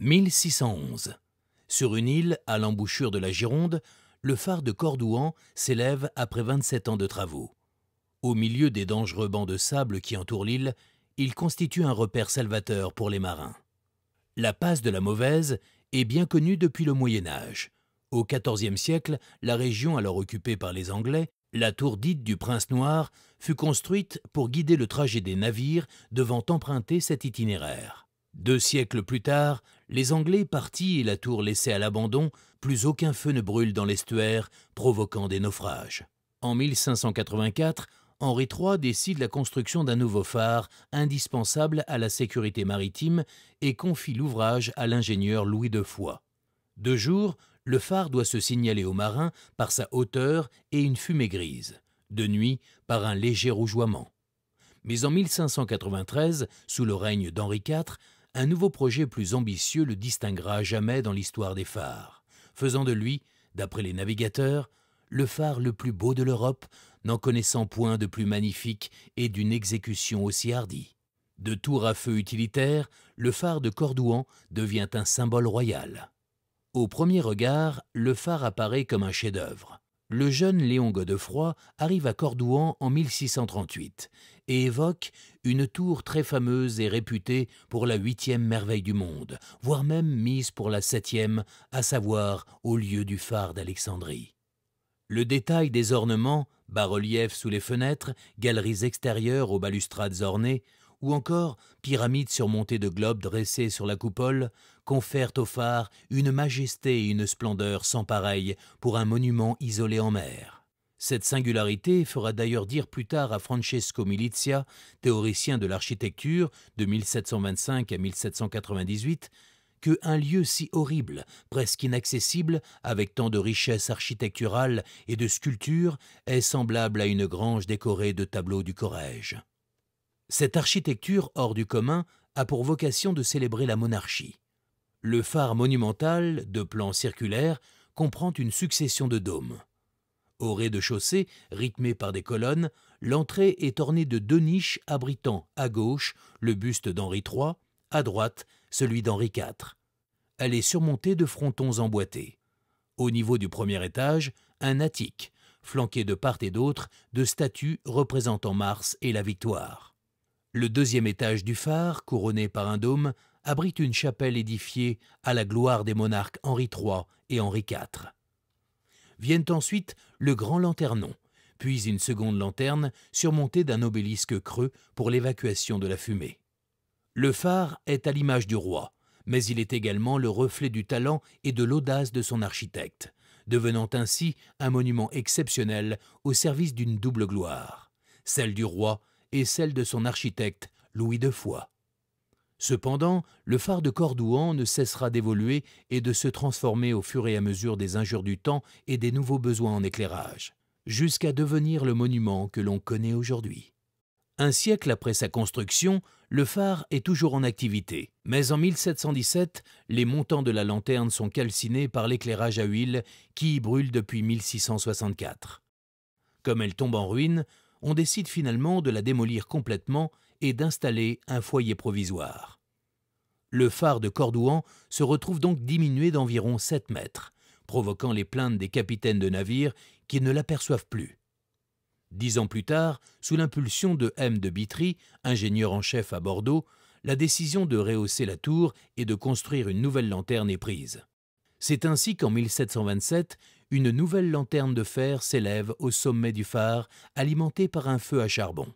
1611. Sur une île à l'embouchure de la Gironde, le phare de Cordouan s'élève après 27 ans de travaux. Au milieu des dangereux bancs de sable qui entourent l'île, il constitue un repère salvateur pour les marins. La passe de la Mauvaise est bien connue depuis le Moyen Âge. Au XIVe siècle, la région alors occupée par les Anglais, la tour dite du Prince Noir, fut construite pour guider le trajet des navires devant emprunter cet itinéraire. Deux siècles plus tard, les Anglais partis et la tour laissée à l'abandon, plus aucun feu ne brûle dans l'estuaire, provoquant des naufrages. En 1584, Henri III décide la construction d'un nouveau phare indispensable à la sécurité maritime et confie l'ouvrage à l'ingénieur Louis de Foix. De jour, le phare doit se signaler aux marins par sa hauteur et une fumée grise, de nuit par un léger rougeoiement. Mais en 1593, sous le règne d'Henri IV, un nouveau projet plus ambitieux le distinguera jamais dans l'histoire des phares, faisant de lui, d'après les navigateurs, le phare le plus beau de l'Europe, n'en connaissant point de plus magnifique et d'une exécution aussi hardie. De tour à feu utilitaire, le phare de Cordouan devient un symbole royal. Au premier regard, le phare apparaît comme un chef-d'œuvre le jeune Léon Godefroy arrive à Cordouan en 1638 et évoque une tour très fameuse et réputée pour la huitième merveille du monde, voire même mise pour la septième, à savoir au lieu du phare d'Alexandrie. Le détail des ornements, bas-reliefs sous les fenêtres, galeries extérieures aux balustrades ornées, ou encore pyramides surmontées de globes dressés sur la coupole, confèrent au phare une majesté et une splendeur sans pareille pour un monument isolé en mer. Cette singularité fera d'ailleurs dire plus tard à Francesco Milizia, théoricien de l'architecture de 1725 à 1798, que un lieu si horrible, presque inaccessible, avec tant de richesses architecturales et de sculptures, est semblable à une grange décorée de tableaux du Corrège. Cette architecture hors du commun a pour vocation de célébrer la monarchie. Le phare monumental, de plan circulaire, comprend une succession de dômes. Au rez-de-chaussée, rythmé par des colonnes, l'entrée est ornée de deux niches abritant à gauche le buste d'Henri III, à droite celui d'Henri IV. Elle est surmontée de frontons emboîtés. Au niveau du premier étage, un attique, flanqué de part et d'autre de statues représentant Mars et la victoire. Le deuxième étage du phare, couronné par un dôme, abrite une chapelle édifiée à la gloire des monarques Henri III et Henri IV. Viennent ensuite le grand lanternon, puis une seconde lanterne surmontée d'un obélisque creux pour l'évacuation de la fumée. Le phare est à l'image du roi, mais il est également le reflet du talent et de l'audace de son architecte, devenant ainsi un monument exceptionnel au service d'une double gloire, celle du roi et celle de son architecte, Louis de Foix. Cependant, le phare de Cordouan ne cessera d'évoluer et de se transformer au fur et à mesure des injures du temps et des nouveaux besoins en éclairage, jusqu'à devenir le monument que l'on connaît aujourd'hui. Un siècle après sa construction, le phare est toujours en activité, mais en 1717, les montants de la lanterne sont calcinés par l'éclairage à huile qui y brûle depuis 1664. Comme elle tombe en ruine, on décide finalement de la démolir complètement et d'installer un foyer provisoire. Le phare de Cordouan se retrouve donc diminué d'environ 7 mètres, provoquant les plaintes des capitaines de navires qui ne l'aperçoivent plus. Dix ans plus tard, sous l'impulsion de M. de Bitry, ingénieur en chef à Bordeaux, la décision de rehausser la tour et de construire une nouvelle lanterne est prise. C'est ainsi qu'en 1727, une nouvelle lanterne de fer s'élève au sommet du phare, alimentée par un feu à charbon.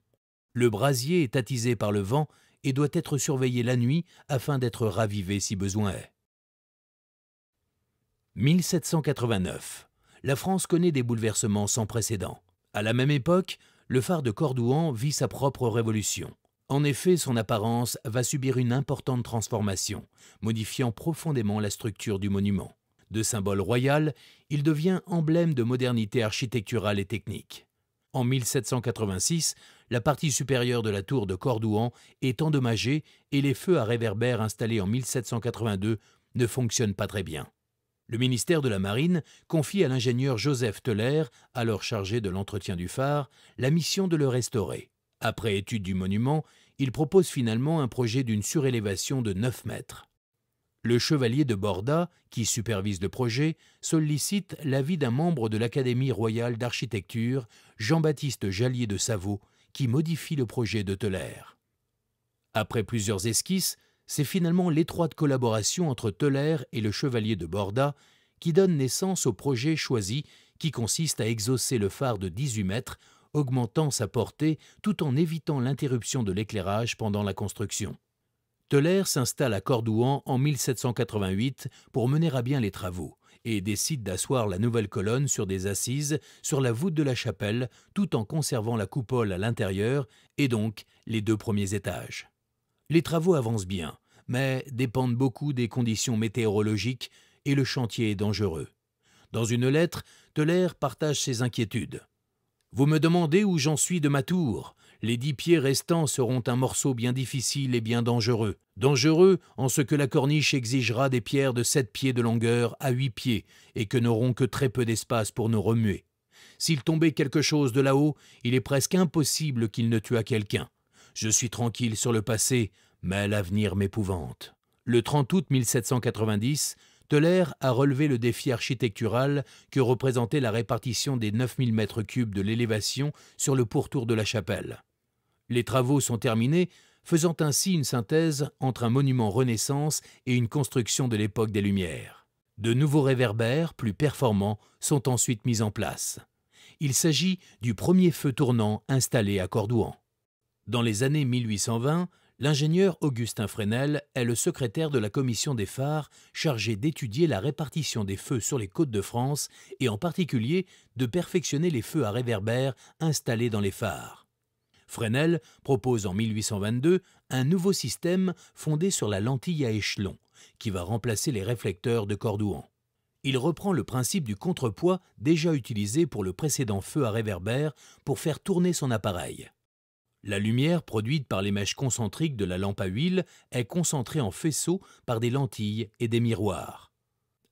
Le brasier est attisé par le vent et doit être surveillé la nuit afin d'être ravivé si besoin est. 1789. La France connaît des bouleversements sans précédent. À la même époque, le phare de Cordouan vit sa propre révolution. En effet, son apparence va subir une importante transformation, modifiant profondément la structure du monument. De symbole royal, il devient emblème de modernité architecturale et technique. En 1786, la partie supérieure de la tour de Cordouan est endommagée et les feux à réverbère installés en 1782 ne fonctionnent pas très bien. Le ministère de la Marine confie à l'ingénieur Joseph Teller, alors chargé de l'entretien du phare, la mission de le restaurer. Après étude du monument, il propose finalement un projet d'une surélévation de 9 mètres le chevalier de Borda, qui supervise le projet, sollicite l'avis d'un membre de l'Académie royale d'architecture, Jean-Baptiste Jallier de Savoie, qui modifie le projet de Teller. Après plusieurs esquisses, c'est finalement l'étroite collaboration entre Teller et le chevalier de Borda qui donne naissance au projet choisi qui consiste à exaucer le phare de 18 mètres, augmentant sa portée tout en évitant l'interruption de l'éclairage pendant la construction. Teller s'installe à Cordouan en 1788 pour mener à bien les travaux et décide d'asseoir la nouvelle colonne sur des assises sur la voûte de la chapelle tout en conservant la coupole à l'intérieur et donc les deux premiers étages. Les travaux avancent bien, mais dépendent beaucoup des conditions météorologiques et le chantier est dangereux. Dans une lettre, Teller partage ses inquiétudes. Vous me demandez où j'en suis de ma tour. Les dix pieds restants seront un morceau bien difficile et bien dangereux. Dangereux en ce que la corniche exigera des pierres de sept pieds de longueur à huit pieds, et que n'auront que très peu d'espace pour nous remuer. S'il tombait quelque chose de là-haut, il est presque impossible qu'il ne tuât quelqu'un. Je suis tranquille sur le passé, mais l'avenir m'épouvante. Le 30 août 1790, Teller a relevé le défi architectural que représentait la répartition des 9000 mètres cubes de l'élévation sur le pourtour de la chapelle. Les travaux sont terminés, faisant ainsi une synthèse entre un monument Renaissance et une construction de l'époque des Lumières. De nouveaux réverbères, plus performants, sont ensuite mis en place. Il s'agit du premier feu tournant installé à Cordouan. Dans les années 1820, l'ingénieur Augustin Fresnel est le secrétaire de la commission des phares chargée d'étudier la répartition des feux sur les côtes de France et en particulier de perfectionner les feux à réverbères installés dans les phares. Fresnel propose en 1822 un nouveau système fondé sur la lentille à échelon qui va remplacer les réflecteurs de Cordouan. Il reprend le principe du contrepoids déjà utilisé pour le précédent feu à réverbère pour faire tourner son appareil. La lumière produite par les mèches concentriques de la lampe à huile est concentrée en faisceaux par des lentilles et des miroirs.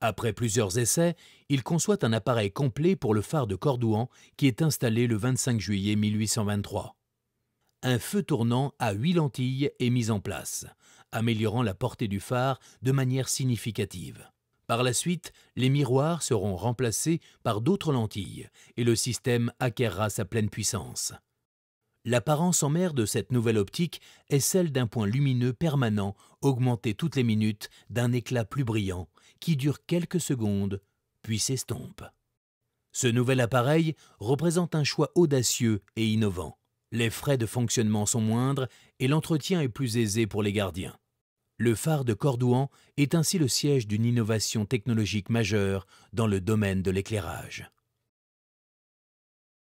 Après plusieurs essais, il conçoit un appareil complet pour le phare de Cordouan qui est installé le 25 juillet 1823. Un feu tournant à huit lentilles est mis en place, améliorant la portée du phare de manière significative. Par la suite, les miroirs seront remplacés par d'autres lentilles et le système acquérera sa pleine puissance. L'apparence en mer de cette nouvelle optique est celle d'un point lumineux permanent, augmenté toutes les minutes d'un éclat plus brillant, qui dure quelques secondes, puis s'estompe. Ce nouvel appareil représente un choix audacieux et innovant. Les frais de fonctionnement sont moindres et l'entretien est plus aisé pour les gardiens. Le phare de Cordouan est ainsi le siège d'une innovation technologique majeure dans le domaine de l'éclairage.